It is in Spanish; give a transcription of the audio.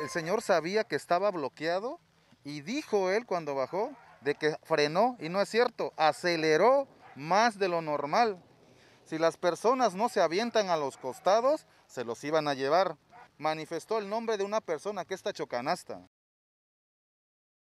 el señor sabía que estaba bloqueado y dijo él cuando bajó de que frenó y no es cierto, aceleró más de lo normal. Si las personas no se avientan a los costados, se los iban a llevar. Manifestó el nombre de una persona que está chocanasta.